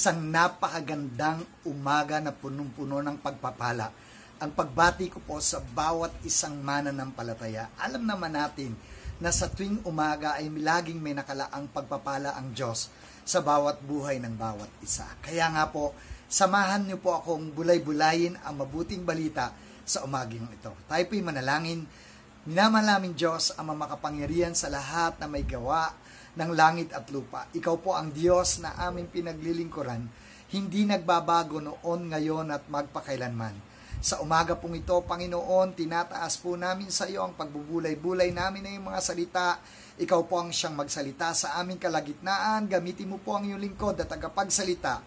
Isang napakagandang umaga na punong-puno ng pagpapala. Ang pagbati ko po sa bawat isang mananampalataya. Alam naman natin na sa tuwing umaga ay laging may nakalaang pagpapala ang Diyos sa bawat buhay ng bawat isa. Kaya nga po, samahan niyo po akong bulay-bulayin ang mabuting balita sa umaging ito. Tayo po'y manalangin. Minamahal Diyos, ang makapangyarihan sa lahat na may gawa ng langit at lupa. Ikaw po ang Diyos na aming pinaglilingkuran, hindi nagbabago noon, ngayon at magpakailanman. Sa umaga pong ito, Panginoon, tinataas po namin sa iyo ang pagbubulay-bulay namin na mga salita. Ikaw po ang siyang magsalita sa aming kalagitnaan. Gamitin mo po ang iyong lingkod at tagapagsalita.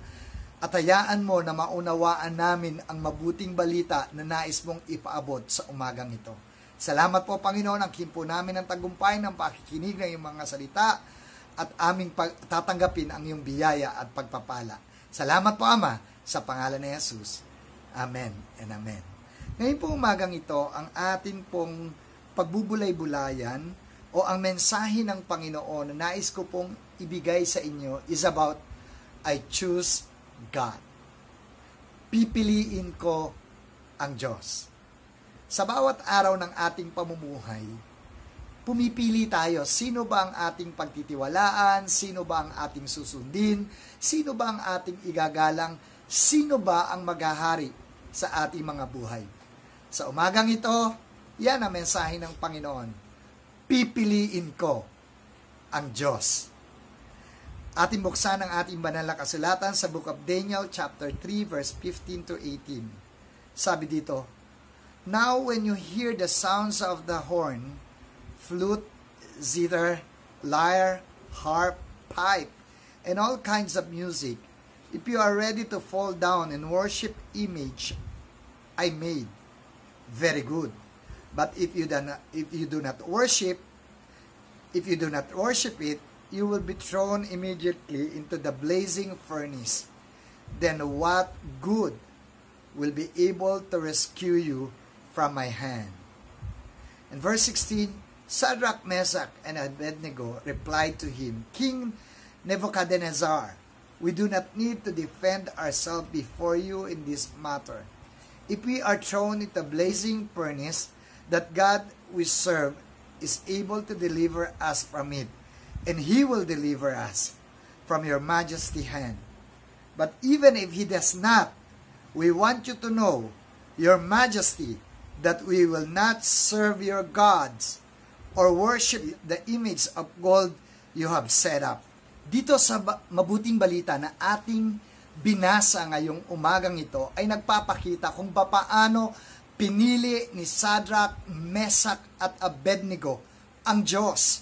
At hayaan mo na maunawaan namin ang mabuting balita na nais mong ipaabot sa umagang ito. Salamat po, Panginoon, ang kimpo namin ng tagumpay ng pakikinig ng iyong mga salita at aming pag- tatanggapin ang iyong biyaya at pagpapala. Salamat po, Ama, sa pangalan ni Jesus. Amen and Amen. Ngayon po umagang ito, ang atin pong pagbubulay-bulayan o ang mensahe ng Panginoon na nais ko pong ibigay sa inyo is about I choose God. Pipiliin ko ang Diyos. Sa bawat araw ng ating pamumuhay, pumipili tayo. Sino ba ang ating pagtitiwalaan? Sino ba ang ating susundin? Sino ba ang ating igagalang? Sino ba ang maghahari sa ating mga buhay? Sa umagang ito, yan ang mensahe ng Panginoon. Pipiliin ko ang Diyos. Ating buksan ang ating banal na kasulatan sa Book of Daniel chapter 3 verse 15 to 18. Sabi dito, Now when you hear the sounds of the horn, flute, zither, lyre, harp, pipe, and all kinds of music. If you are ready to fall down and worship image I made, very good. But if you do not, if you do not worship, if you do not worship it, you will be thrown immediately into the blazing furnace. Then what good will be able to rescue you from my hand? In verse 16, Shadrach, Meshach, and Abednego replied to him, King Nebuchadnezzar, we do not need to defend ourselves before you in this matter. If we are thrown into the blazing furnace, that God we serve is able to deliver us from it, and he will deliver us from your majesty's hand. But even if he does not, we want you to know, your majesty, that we will not serve your gods or worship the image of gold you have set up. Dito sa mabuting balita na ating binasa ngayong umagang ito ay nagpapakita kung paano pinili ni Sadrach, Mesach at Abednego ang Diyos.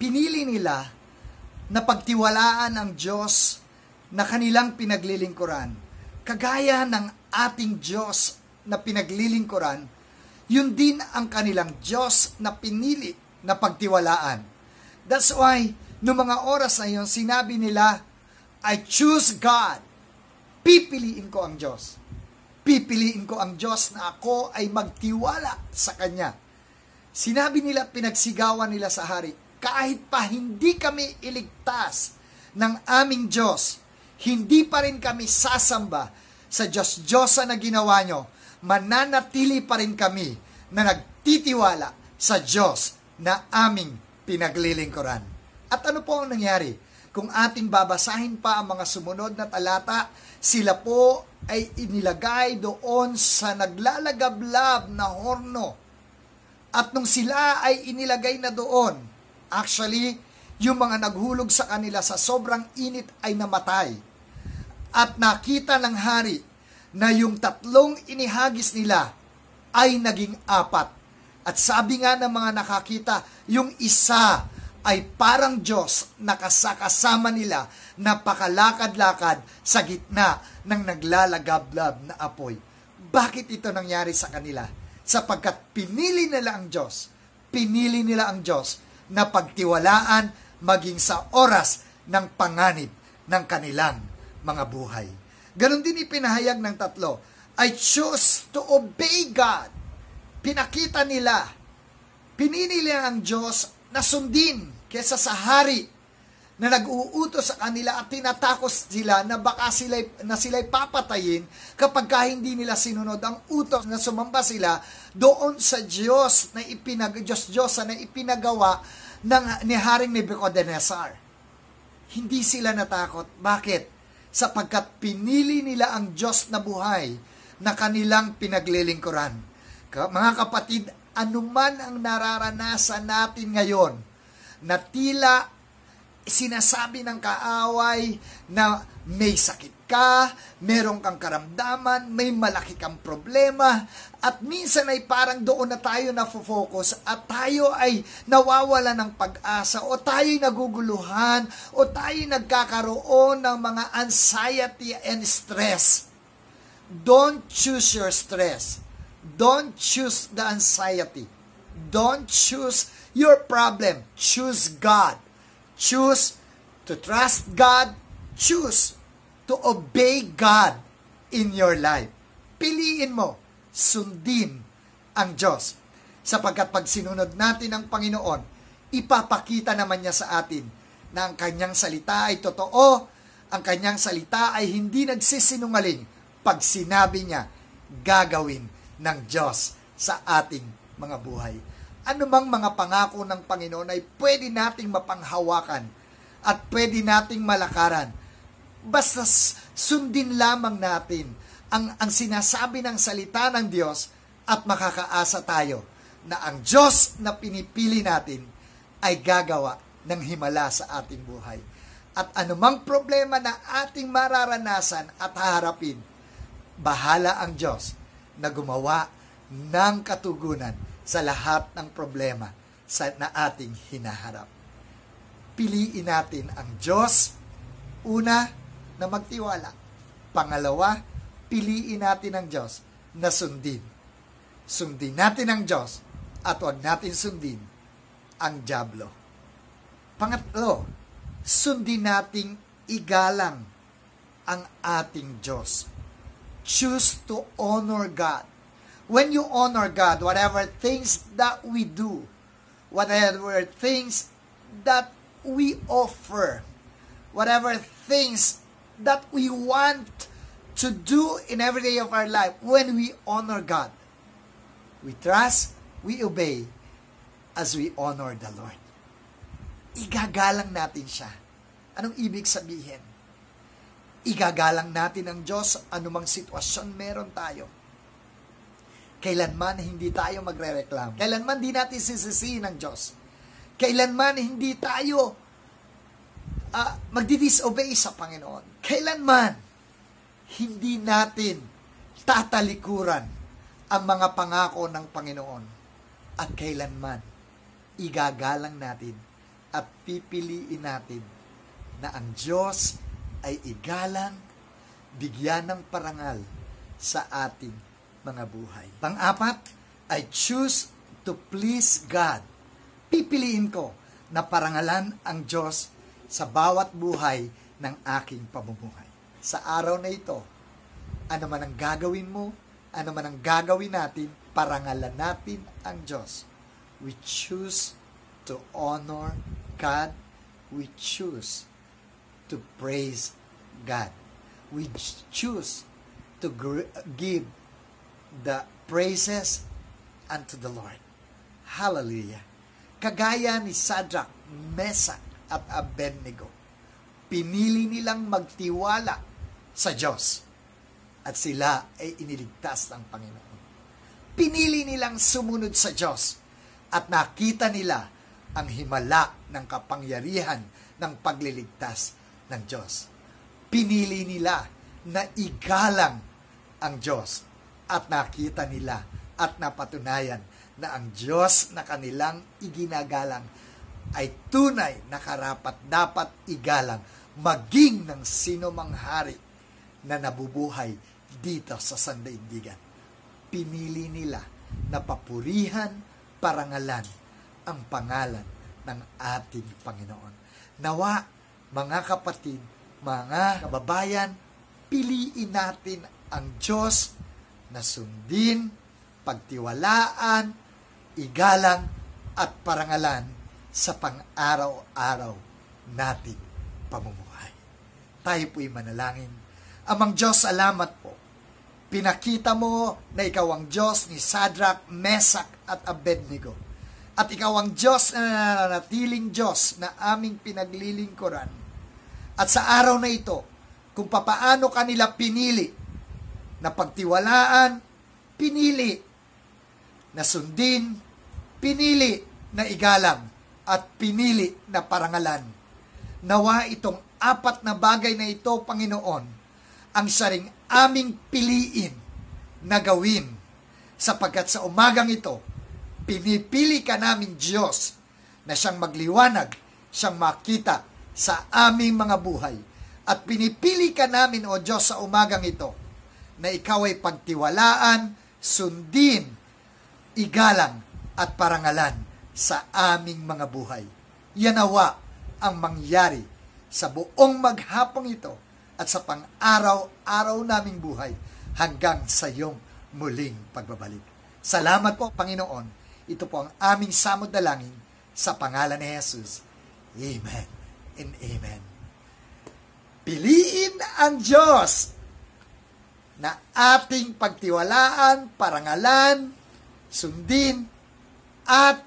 Pinili nila na pagtiwalaan ang Diyos na kanilang pinaglilingkuran. Kagaya ng ating Diyos na pinaglilingkuran, yun din ang kanilang Diyos na pinili na pagtiwalaan. That's why, noong mga oras na yun, sinabi nila, I choose God. Pipiliin ko ang Diyos. Pipiliin ko ang Diyos na ako ay magtiwala sa Kanya. Sinabi nila, pinagsigawan nila sa hari, kahit pa hindi kami iligtas ng aming Diyos, hindi pa rin kami sasamba sa Diyos-Diyosa na ginawa nyo mananatili pa rin kami na nagtitiwala sa Diyos na aming pinaglilingkuran. At ano po ang nangyari? Kung ating babasahin pa ang mga sumunod na talata, sila po ay inilagay doon sa naglalagablab na horno. At nung sila ay inilagay na doon, actually, yung mga naghulog sa kanila sa sobrang init ay namatay. At nakita ng hari na yung tatlong inihagis nila ay naging apat. At sabi nga ng mga nakakita, yung isa ay parang Diyos na kasakasama nila na pakalakad-lakad sa gitna ng naglalagablab na apoy. Bakit ito nangyari sa kanila? Sapagkat pinili nila ang Diyos, pinili nila ang Diyos na pagtiwalaan maging sa oras ng panganib ng kanilang mga buhay. Ganon din ipinahayag ng tatlo. I choose to obey God. Pinakita nila, pinili nila ang Diyos na sundin kesa sa hari na nag uutos sa kanila at tinatakos sila na baka sila, na sila'y papatayin kapag ka hindi nila sinunod ang utos na sumamba sila doon sa Diyos na ipinag Diyos Diyos na ipinagawa ng ni Haring Nebuchadnezzar. Hindi sila natakot. Bakit? sapagkat pinili nila ang Diyos na buhay na kanilang pinaglilingkuran. Mga kapatid, anuman ang nararanasan natin ngayon na tila sinasabi ng kaaway na may sakit ka, meron kang karamdaman, may malaki kang problema, at minsan ay parang doon na tayo nafo-focus at tayo ay nawawala ng pag-asa o tayo'y naguguluhan o tayo'y nagkakaroon ng mga anxiety and stress. Don't choose your stress. Don't choose the anxiety. Don't choose your problem. Choose God. Choose to trust God. Choose to obey God in your life. Piliin mo, sundin ang Diyos. Sapagkat pag sinunod natin ang Panginoon, ipapakita naman niya sa atin na ang kanyang salita ay totoo, ang kanyang salita ay hindi nagsisinungaling pag sinabi niya gagawin ng Diyos sa ating mga buhay anumang mga pangako ng Panginoon ay pwede nating mapanghawakan at pwede nating malakaran. Basta sundin lamang natin ang, ang sinasabi ng salita ng Diyos at makakaasa tayo na ang Diyos na pinipili natin ay gagawa ng himala sa ating buhay. At anumang problema na ating mararanasan at haharapin, bahala ang Diyos na gumawa ng katugunan sa lahat ng problema sa, na ating hinaharap. Piliin natin ang Diyos, una, na magtiwala. Pangalawa, piliin natin ang Diyos na sundin. Sundin natin ang Diyos at huwag natin sundin ang Diablo. Pangatlo, sundin nating igalang ang ating Diyos. Choose to honor God when you honor God, whatever things that we do, whatever things that we offer, whatever things that we want to do in every day of our life, when we honor God, we trust, we obey, as we honor the Lord. Igagalang natin siya. Anong ibig sabihin? Igagalang natin ang Diyos anumang sitwasyon meron tayo Kailanman hindi tayo magrereklamo. Kailanman di natin sisisiin ng Diyos. Kailanman hindi tayo uh, magdi-disobey sa Panginoon. Kailanman hindi natin tatalikuran ang mga pangako ng Panginoon. At kailanman igagalang natin at pipiliin natin na ang Diyos ay igalang, bigyan ng parangal sa ating mga buhay. Pang-apat, I choose to please God. Pipiliin ko na parangalan ang Diyos sa bawat buhay ng aking pamumuhay. Sa araw na ito, ano man ang gagawin mo, ano man ang gagawin natin, parangalan natin ang Diyos. We choose to honor God. We choose to praise God. We choose to give the praises unto the Lord. Hallelujah. Kagaya ni Sadrach, Mesach at Abednego, pinili nilang magtiwala sa Diyos at sila ay iniligtas ng Panginoon. Pinili nilang sumunod sa Diyos at nakita nila ang himala ng kapangyarihan ng pagliligtas ng Diyos. Pinili nila na igalang ang Diyos at nakita nila at napatunayan na ang Diyos na kanilang iginagalang ay tunay na karapat dapat igalang maging ng sino mang hari na nabubuhay dito sa sandaigdigan. Pinili nila na papurihan, parangalan ang pangalan ng ating Panginoon. Nawa, mga kapatid, mga kababayan, piliin natin ang Diyos na sundin, pagtiwalaan, igalang at parangalan sa pang-araw-araw nating pamumuhay. Tayo po'y manalangin. Amang Diyos, salamat po. Pinakita mo na ikaw ang Diyos ni Sadrach, Mesak at Abednego. At ikaw ang Diyos na nananatiling Diyos na aming pinaglilingkuran. At sa araw na ito, kung papaano kanila pinili napagtiwalaan, pinili, Na sundin, pinili na igalang, at pinili na parangalan. Nawa itong apat na bagay na ito, Panginoon, ang saring aming piliin na gawin sapagkat sa umagang ito, pinipili ka namin Diyos na siyang magliwanag, siyang makita sa aming mga buhay. At pinipili ka namin, O Diyos, sa umagang ito na ikaw ay pagtiwalaan, sundin, igalang at parangalan sa aming mga buhay. Yanawa ang mangyari sa buong maghapong ito at sa pang-araw-araw naming buhay hanggang sa iyong muling pagbabalik. Salamat po, Panginoon. Ito po ang aming samod na langin sa pangalan ni Jesus. Amen and Amen. Piliin ang Diyos na ating pagtiwalaan, parangalan, sundin, at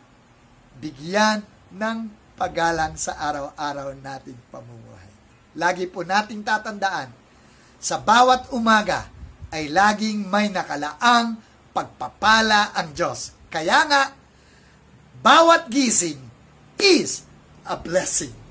bigyan ng pagalang sa araw-araw nating pamumuhay. Lagi po nating tatandaan, sa bawat umaga ay laging may nakalaang pagpapala ang Diyos. Kaya nga, bawat gising is a blessing.